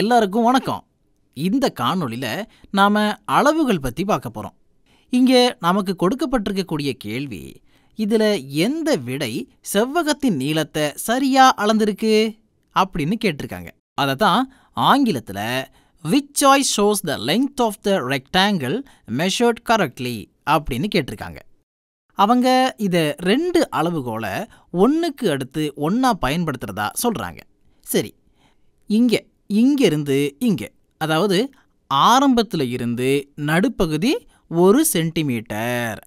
எல்லாருக்கும் வணக்கம் இந்த காணொளியில் நாம் அளவுகள் பற்றி பார்க்க போகிறோம் இங்கே நமக்கு கொடுக்கப்பட்டிருக்கக்கூடிய கேள்வி இதில் எந்த விடை செவ்வகத்தின் நீளத்தை சரியாக அளந்திருக்கு அப்படின்னு கேட்டிருக்காங்க அதை தான் ஆங்கிலத்தில் which choice shows the length of the rectangle measured correctly அப்படின்னு கேட்டிருக்காங்க அவங்க இதை ரெண்டு அளவுகோலை ஒன்றுக்கு அடுத்து ஒன்றா பயன்படுத்துகிறதா சொல்கிறாங்க சரி இங்கே இங்கிருந்து இங்கே அதாவது ஆரம்பத்தில் இருந்து நடுப்பகுதி ஒரு சென்டிமீட்டர்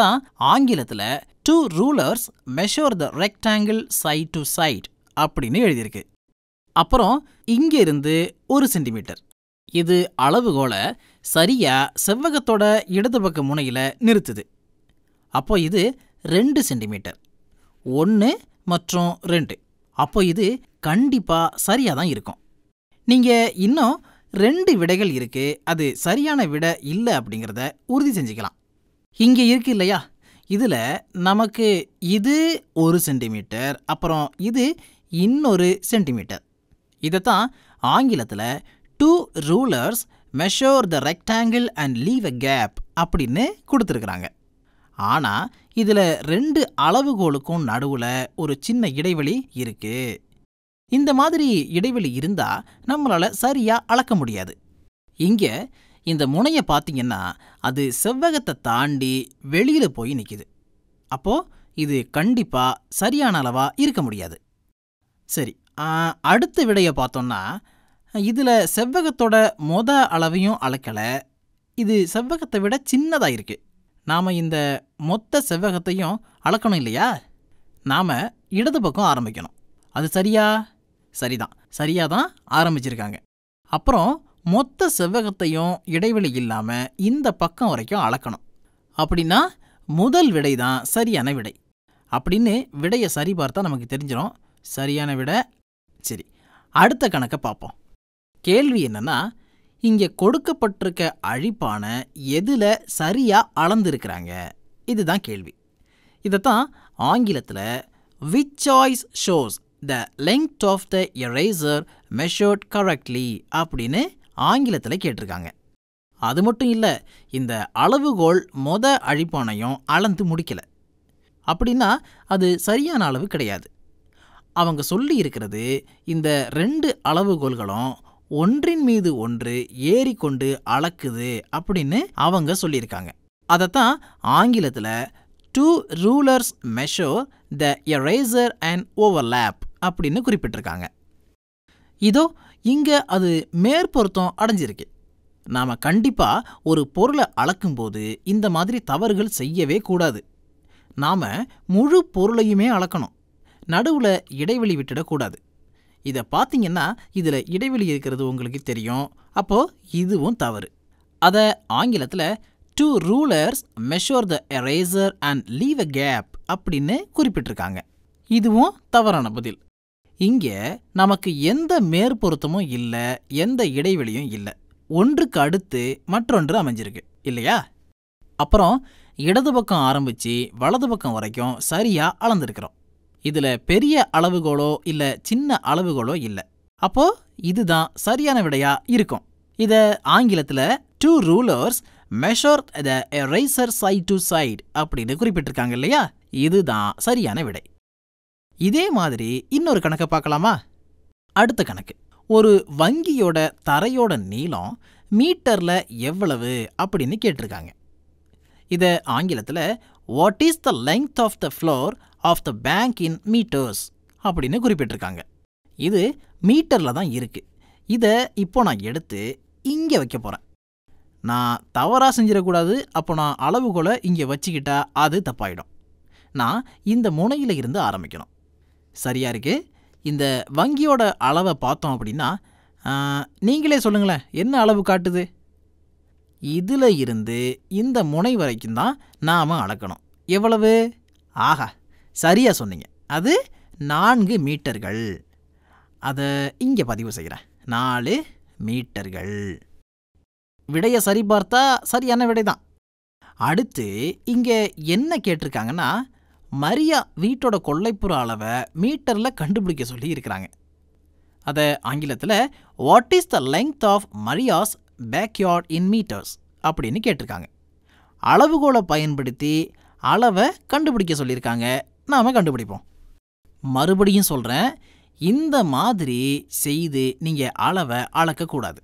தான் ஆங்கிலத்தில் two rulers measure the rectangle side to side அப்படின்னு எழுதியிருக்கு அப்புறம் இங்கிருந்து ஒரு சென்டிமீட்டர் இது அளவுகோலை சரியாக செவ்வகத்தோட இடது பக்க முனையில் நிறுத்துது அப்போ இது ரெண்டு சென்டிமீட்டர் ஒன்று மற்றும் ரெண்டு அப்போ இது கண்டிப்பாக சரியாக தான் இருக்கும் நீங்கள் இன்னும் ரெண்டு விடைகள் இருக்கு அது சரியான விடை இல்லை அப்படிங்கிறத உறுதி செஞ்சுக்கலாம் இங்கே இருக்குது இல்லையா இதில் நமக்கு இது ஒரு சென்டிமீட்டர் அப்புறம் இது இன்னொரு சென்டிமீட்டர் இதைத்தான் ஆங்கிலத்தில் two rulers measure the rectangle and leave a gap அப்படின்னு கொடுத்துருக்குறாங்க ஆனால் இதில் ரெண்டு அளவுகோலுக்கும் நடுவில் ஒரு சின்ன இடைவெளி இருக்குது இந்த மாதிரி இடைவெளி இருந்தால் நம்மளால் சரியாக அளக்க முடியாது இங்கே இந்த முனையை பார்த்தீங்கன்னா அது செவ்வகத்தை தாண்டி வெளியில் போய் நிற்கிது அப்போது இது கண்டிப்பாக சரியான அளவாக இருக்க முடியாது சரி அடுத்த விடையை பார்த்தோன்னா இதில் செவ்வகத்தோட மொத அளவையும் அளக்கலை இது செவ்வகத்தை விட சின்னதாக இருக்குது நாம் இந்த மொத்த செவ்வகத்தையும் அளக்கணும் இல்லையா நாம் இடது பக்கம் ஆரம்பிக்கணும் அது சரியா சரிதான் சரியாக தான் ஆரம்பிச்சிருக்காங்க அப்புறம் மொத்த செவ்வகத்தையும் இடைவெளி இல்லாமல் இந்த பக்கம் வரைக்கும் அளக்கணும் அப்படின்னா முதல் விடை தான் சரியான விடை அப்படின்னு விடையை சரி பார்த்தா நமக்கு தெரிஞ்சிடும் சரியான விடை சரி அடுத்த கணக்கை பார்ப்போம் கேள்வி என்னென்னா இங்கே கொடுக்கப்பட்டிருக்க அழிப்பான எதில் சரியாக அளந்துருக்கிறாங்க இதுதான் கேள்வி இதைத்தான் ஆங்கிலத்தில் which choice shows the length of the eraser measured correctly அப்படின்னு ஆங்கிலத்தில் கேட்டிருக்காங்க அது மட்டும் இல்லை இந்த அளவுகோல் மொத அழிப்பானையும் அளந்து முடிக்கலை அப்படின்னா அது சரியான அளவு கிடையாது அவங்க சொல்லி இருக்கிறது இந்த ரெண்டு அளவுகோல்களும் ஒன்றின் மீது ஒன்று ஏறிக்கொண்டு அளக்குது அப்படின்னு அவங்க சொல்லியிருக்காங்க அதைத்தான் ஆங்கிலத்தில் two rulers measure the eraser and overlap அப்படின்னு குறிப்பிட்டிருக்காங்க இதோ இங்கே அது மேற்பொருத்தம் அடைஞ்சிருக்கு நாம் கண்டிப்பாக ஒரு பொருளை அளக்கும்போது இந்த மாதிரி தவறுகள் செய்யவே கூடாது நாம் முழு பொருளையுமே அளக்கணும் நடுவில் இடைவெளி விட்டுடக்கூடாது இதை பார்த்தீங்கன்னா இதில் இடைவெளி இருக்கிறது உங்களுக்கு தெரியும் அப்போது இதுவும் தவறு அதை ஆங்கிலத்தில் two rulers measure the eraser and leave a gap அப்படின்னு குறிப்பிட்டிருக்காங்க இதுவும் தவறான பதில் இங்கே நமக்கு எந்த மேற்பொருத்தமும் இல்லை எந்த இடைவெளியும் இல்லை ஒன்றுக்கு அடுத்து மற்றொன்று அமைஞ்சிருக்கு இல்லையா அப்புறம் இடது பக்கம் ஆரம்பித்து வலது பக்கம் வரைக்கும் சரியாக அளந்திருக்கிறோம் இதில் பெரிய அளவுகோலோ இல்லை சின்ன அளவுகோலோ இல்லை அப்போது இதுதான் சரியான விடையாக இருக்கும் இதை ஆங்கிலத்தில் two rulers measure the eraser side to side அப்படின்னு குறிப்பிட்டிருக்காங்க இல்லையா இதுதான் சரியான விடை இதே மாதிரி இன்னொரு கணக்கை பார்க்கலாமா அடுத்த கணக்கு ஒரு வங்கியோட தரையோட நீளம் மீட்டரில் எவ்வளவு அப்படின்னு கேட்டிருக்காங்க இதை ஆங்கிலத்தில் what is the length of the floor of the bank in metres அப்படின்னு குறிப்பிட்டிருக்காங்க இது மீட்டரில் தான் இருக்குது இதை இப்போ நான் எடுத்து இங்கே வைக்க போகிறேன் நான் தவறாக செஞ்சிடக்கூடாது அப்போ நான் அளவுகோலை இங்கே வச்சுக்கிட்டா அது தப்பாயிடும் நான் இந்த முனையில் இருந்து ஆரம்பிக்கணும் சரியாக இருக்குது இந்த வங்கியோட அளவை பார்த்தோம் அப்படின்னா நீங்களே சொல்லுங்களேன் என்ன அளவு காட்டுது இதில் இருந்து இந்த முனை வரைக்கும் தான் நாம் அளக்கணும் எவ்வளவு ஆஹா சரியாக சொன்னீங்க அது நான்கு மீட்டர்கள் அதை இங்கே பதிவு செய்கிறேன் நாலு மீட்டர்கள் விடையை சரி பார்த்தா சரியான விடை தான் அடுத்து இங்கே என்ன கேட்டிருக்காங்கன்னா மரியா வீட்டோட கொள்ளைப்புற அளவை மீட்டரில் கண்டுபிடிக்க சொல்லி இருக்கிறாங்க அதை ஆங்கிலத்தில் what is the length of Maria's backyard in metres அப்படின்னு கேட்டிருக்காங்க அளவுகோலை பயன்படுத்தி அளவை கண்டுபிடிக்க சொல்லியிருக்காங்க நாம் கண்டுபிடிப்போம் மறுபடியும் சொல்கிறேன் இந்த மாதிரி செய்து நீங்கள் அளவை அளக்கக்கூடாது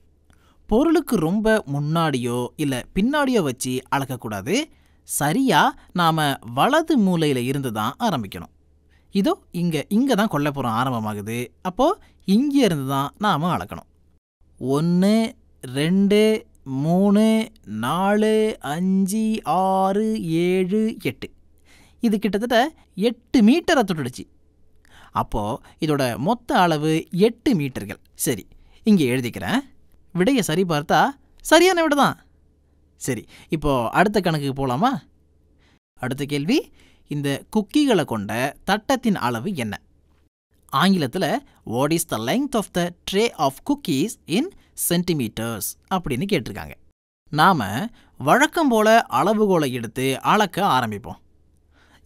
பொருளுக்கு ரொம்ப முன்னாடியோ இல்லை பின்னாடியோ வச்சு அளக்கக்கூடாது சரியாக நாம் வலது மூலையில் இருந்து தான் ஆரம்பிக்கணும் இதோ இங்கே இங்கே தான் கொல்லைப்புறம் ஆரம்பமாகுது அப்போது இங்கே இருந்து தான் நாம் அளக்கணும் ஒன்று ரெண்டு மூணு நாலு அஞ்சு ஆறு ஏழு எட்டு இது கிட்டத்தட்ட எட்டு மீட்டரை தொட்டுடுச்சு அப்போது இதோட மொத்த அளவு எட்டு மீட்டர்கள் சரி இங்கே எழுதிக்கிறேன் விடையை சரி பார்த்தா சரியான விட தான் சரி இப்போது அடுத்த கணக்குக்கு போகலாமா அடுத்த கேள்வி இந்த குக்கிகளை கொண்ட தட்டத்தின் அளவு என்ன ஆங்கிலத்தில் what is the length of the tray of cookies in centimetres அப்படின்னு கேட்டிருக்காங்க நாம் வழக்கம் போல் அளவுகோலை எடுத்து அளக்க ஆரம்பிப்போம்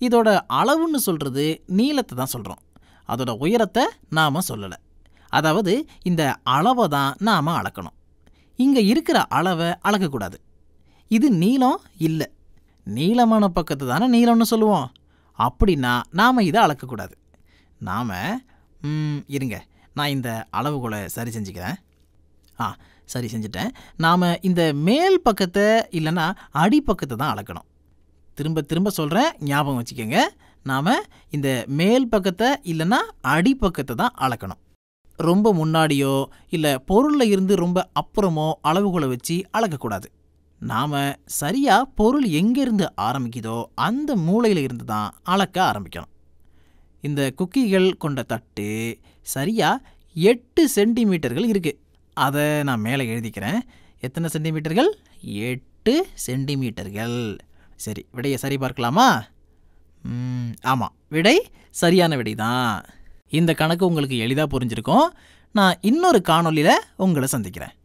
இதோட அளவுன்னு சொல்கிறது நீளத்தை தான் சொல்கிறோம் அதோட உயரத்தை நாம் சொல்லலை அதாவது இந்த அளவை தான் நாம் அளக்கணும் இங்கே இருக்கிற அளவை அளக்கக்கூடாது இது நீளம் இல்லை நீளமான பக்கத்தை தானே நீளம்னு சொல்லுவோம் அப்படின்னா நாம் இதை அளக்கக்கூடாது நாம் இருங்க நான் இந்த அளவுகோலை சரி செஞ்சுக்கிறேன் ஆ சரி செஞ்சுட்டேன் நாம் இந்த மேல் பக்கத்தை இல்லைன்னா அடிப்பக்கத்தை தான் அளக்கணும் திரும்ப திரும்ப சொல்கிறேன் ஞாபகம் வச்சுக்கோங்க நாம் இந்த மேல் பக்கத்தை இல்லைன்னா அடிப்பக்கத்தை தான் அளக்கணும் ரொம்ப முன்னாடியோ இல்லை பொருளில் இருந்து ரொம்ப அப்புறமோ அளவுகளை வச்சு அளக்கக்கூடாது நாம் சரியாக பொருள் எங்கேருந்து ஆரம்பிக்குதோ அந்த மூளையில் இருந்து தான் அளக்க ஆரம்பிக்கணும் இந்த குக்கிகள் கொண்ட தட்டு சரியாக எட்டு சென்டிமீட்டர்கள் இருக்குது அதை நான் மேலே எழுதிக்கிறேன் எத்தனை சென்டிமீட்டர்கள் எட்டு சென்டிமீட்டர்கள் சரி விடையை சரி பார்க்கலாமா ஆமாம் விடை சரியான விடை தான் இந்த கணக்கு உங்களுக்கு எளிதாக புரிஞ்சிருக்கோம் நான் இன்னொரு காணொலியில் உங்களை சந்திக்கிறேன்